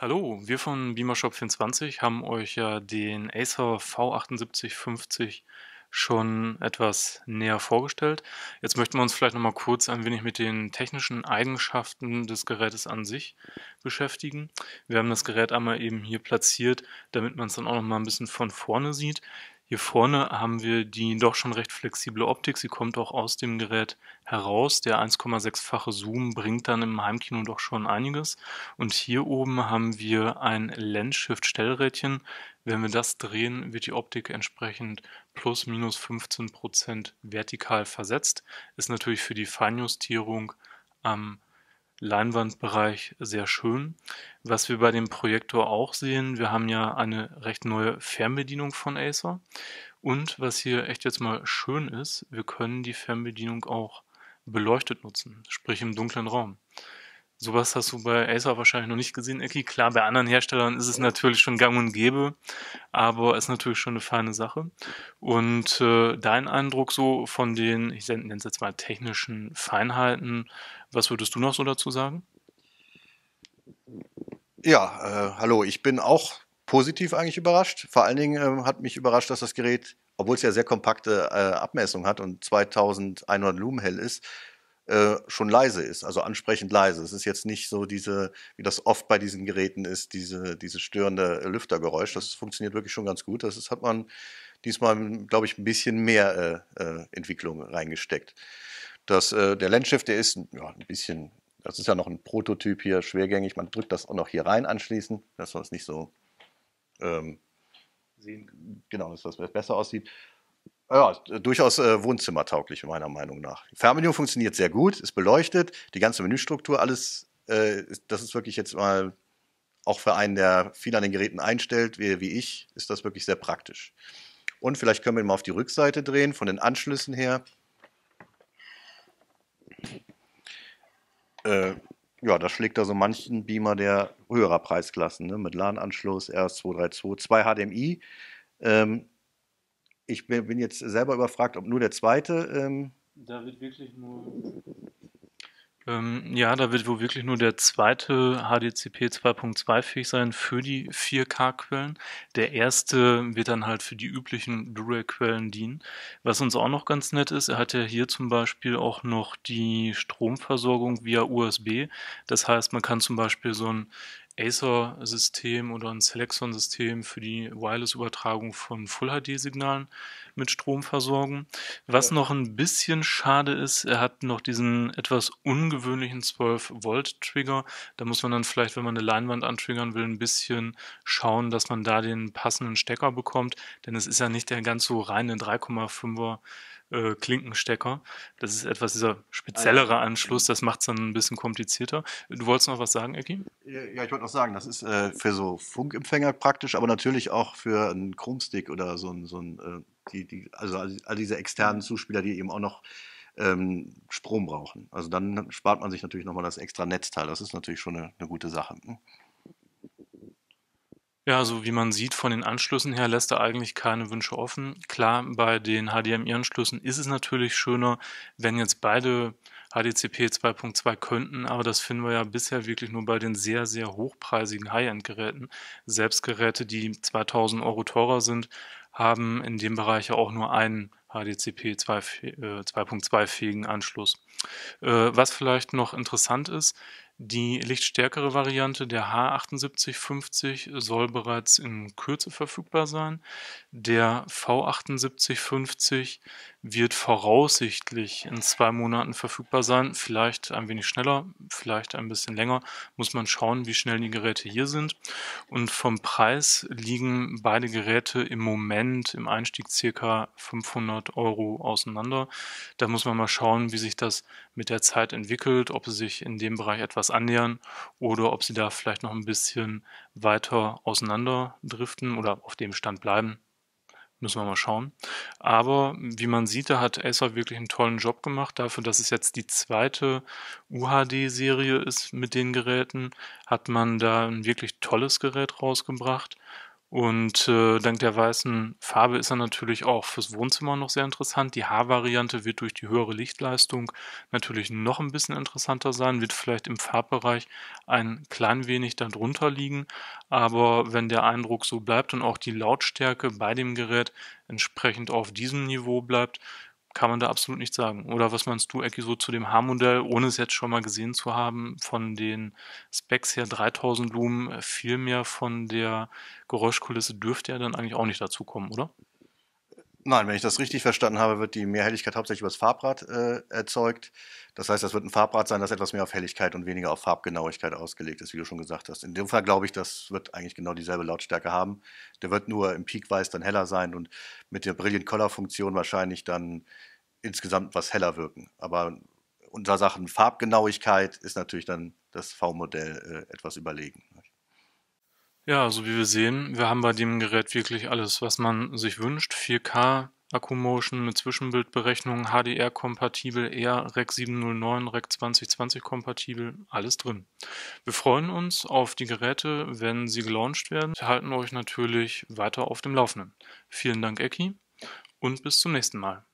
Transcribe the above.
Hallo, wir von beamershop 24 haben euch ja den Acer V7850 schon etwas näher vorgestellt. Jetzt möchten wir uns vielleicht nochmal kurz ein wenig mit den technischen Eigenschaften des Gerätes an sich beschäftigen. Wir haben das Gerät einmal eben hier platziert, damit man es dann auch nochmal ein bisschen von vorne sieht. Hier vorne haben wir die doch schon recht flexible Optik. Sie kommt auch aus dem Gerät heraus. Der 1,6-fache Zoom bringt dann im Heimkino doch schon einiges. Und hier oben haben wir ein Lens-Shift-Stellrädchen. Wenn wir das drehen, wird die Optik entsprechend plus minus 15% Prozent vertikal versetzt. Ist natürlich für die Feinjustierung am ähm, Leinwandbereich sehr schön. Was wir bei dem Projektor auch sehen, wir haben ja eine recht neue Fernbedienung von Acer. Und was hier echt jetzt mal schön ist, wir können die Fernbedienung auch beleuchtet nutzen, sprich im dunklen Raum. Sowas hast du bei Acer wahrscheinlich noch nicht gesehen, Eki. Klar, bei anderen Herstellern ist es natürlich schon gang und gäbe, aber ist natürlich schon eine feine Sache. Und äh, dein Eindruck so von den, ich nenne es jetzt mal technischen Feinheiten, was würdest du noch so dazu sagen? Ja, äh, hallo, ich bin auch positiv eigentlich überrascht. Vor allen Dingen äh, hat mich überrascht, dass das Gerät, obwohl es ja sehr kompakte äh, Abmessung hat und 2100 Lumen hell ist, äh, schon leise ist, also ansprechend leise. Es ist jetzt nicht so diese, wie das oft bei diesen Geräten ist, diese, dieses störende äh, Lüftergeräusch. Das mhm. funktioniert wirklich schon ganz gut. Das ist, hat man diesmal, glaube ich, ein bisschen mehr äh, äh Entwicklung reingesteckt. Das, äh, der Landshift, der ist ja, ein bisschen, das ist ja noch ein Prototyp hier, schwergängig. Man drückt das auch noch hier rein anschließend, dass man es nicht so ähm, sehen. Genau, dass das besser aussieht. Ja, durchaus äh, wohnzimmertauglich, meiner Meinung nach. Fernbedienung funktioniert sehr gut, ist beleuchtet, die ganze Menüstruktur, alles, äh, das ist wirklich jetzt mal auch für einen, der viel an den Geräten einstellt, wie, wie ich, ist das wirklich sehr praktisch. Und vielleicht können wir mal auf die Rückseite drehen, von den Anschlüssen her. Äh, ja, das schlägt da so manchen Beamer der höherer Preisklassen, ne? mit LAN-Anschluss, RS232, 2 HDMI. Ähm, ich bin jetzt selber überfragt, ob nur der zweite. Ähm da wird wirklich nur. Ähm, ja, da wird wohl wirklich nur der zweite HDCP 2.2 fähig sein für die 4K-Quellen. Der erste wird dann halt für die üblichen Blu-ray-Quellen dienen. Was uns auch noch ganz nett ist, er hat ja hier zum Beispiel auch noch die Stromversorgung via USB. Das heißt, man kann zum Beispiel so ein Acer-System oder ein Selexon-System für die Wireless-Übertragung von Full-HD-Signalen mit Strom versorgen. Was ja. noch ein bisschen schade ist, er hat noch diesen etwas ungewöhnlichen 12-Volt-Trigger. Da muss man dann vielleicht, wenn man eine Leinwand antriggern will, ein bisschen schauen, dass man da den passenden Stecker bekommt, denn es ist ja nicht der ganz so reine 3,5er äh, Klinkenstecker. Das ist etwas dieser ah, speziellere Anschluss, das macht es dann ein bisschen komplizierter. Du wolltest noch was sagen, Eki? Ja, ich wollte noch sagen, das ist äh, für so Funkempfänger praktisch, aber natürlich auch für einen Chromestick oder so ein, so ein äh, die, die, also all diese externen mhm. Zuspieler, die eben auch noch ähm, Strom brauchen. Also dann spart man sich natürlich nochmal das extra Netzteil. Das ist natürlich schon eine, eine gute Sache. Ne? Ja, so wie man sieht, von den Anschlüssen her lässt er eigentlich keine Wünsche offen. Klar, bei den HDMI-Anschlüssen ist es natürlich schöner, wenn jetzt beide HDCP 2.2 könnten, aber das finden wir ja bisher wirklich nur bei den sehr, sehr hochpreisigen High-End-Geräten. Selbst Geräte, die 2000 Euro teurer sind, haben in dem Bereich ja auch nur einen HDCP 2.2-fähigen äh, Anschluss. Äh, was vielleicht noch interessant ist, die lichtstärkere Variante der H7850 soll bereits in Kürze verfügbar sein. Der V7850 wird voraussichtlich in zwei Monaten verfügbar sein. Vielleicht ein wenig schneller, vielleicht ein bisschen länger. Muss man schauen, wie schnell die Geräte hier sind. Und vom Preis liegen beide Geräte im Moment im Einstieg circa 500 Euro auseinander. Da muss man mal schauen, wie sich das mit der Zeit entwickelt, ob es sich in dem Bereich etwas annähern oder ob sie da vielleicht noch ein bisschen weiter auseinander driften oder auf dem Stand bleiben. Müssen wir mal schauen. Aber wie man sieht, da hat Acer wirklich einen tollen Job gemacht. Dafür, dass es jetzt die zweite UHD-Serie ist mit den Geräten, hat man da ein wirklich tolles Gerät rausgebracht. Und äh, dank der weißen Farbe ist er natürlich auch fürs Wohnzimmer noch sehr interessant. Die Haarvariante wird durch die höhere Lichtleistung natürlich noch ein bisschen interessanter sein, wird vielleicht im Farbbereich ein klein wenig darunter liegen. Aber wenn der Eindruck so bleibt und auch die Lautstärke bei dem Gerät entsprechend auf diesem Niveau bleibt, kann man da absolut nichts sagen. Oder was meinst du, Ecki, so zu dem H-Modell, ohne es jetzt schon mal gesehen zu haben, von den Specs her 3000 Lumen, äh, viel mehr von der Geräuschkulisse dürfte ja dann eigentlich auch nicht dazukommen, oder? Nein, wenn ich das richtig verstanden habe, wird die Mehrhelligkeit hauptsächlich über das Farbrad äh, erzeugt. Das heißt, das wird ein Farbrad sein, das etwas mehr auf Helligkeit und weniger auf Farbgenauigkeit ausgelegt ist, wie du schon gesagt hast. In dem Fall glaube ich, das wird eigentlich genau dieselbe Lautstärke haben. Der wird nur im Peak-Weiß dann heller sein und mit der Brilliant Color-Funktion wahrscheinlich dann insgesamt was heller wirken. Aber unter Sachen Farbgenauigkeit ist natürlich dann das V-Modell äh, etwas überlegen. Ja, so wie wir sehen, wir haben bei dem Gerät wirklich alles, was man sich wünscht. 4K, Akkumotion mit Zwischenbildberechnung, HDR-kompatibel, eher REC 709, REC 2020 kompatibel, alles drin. Wir freuen uns auf die Geräte, wenn sie gelauncht werden. Wir halten euch natürlich weiter auf dem Laufenden. Vielen Dank, Eki, und bis zum nächsten Mal.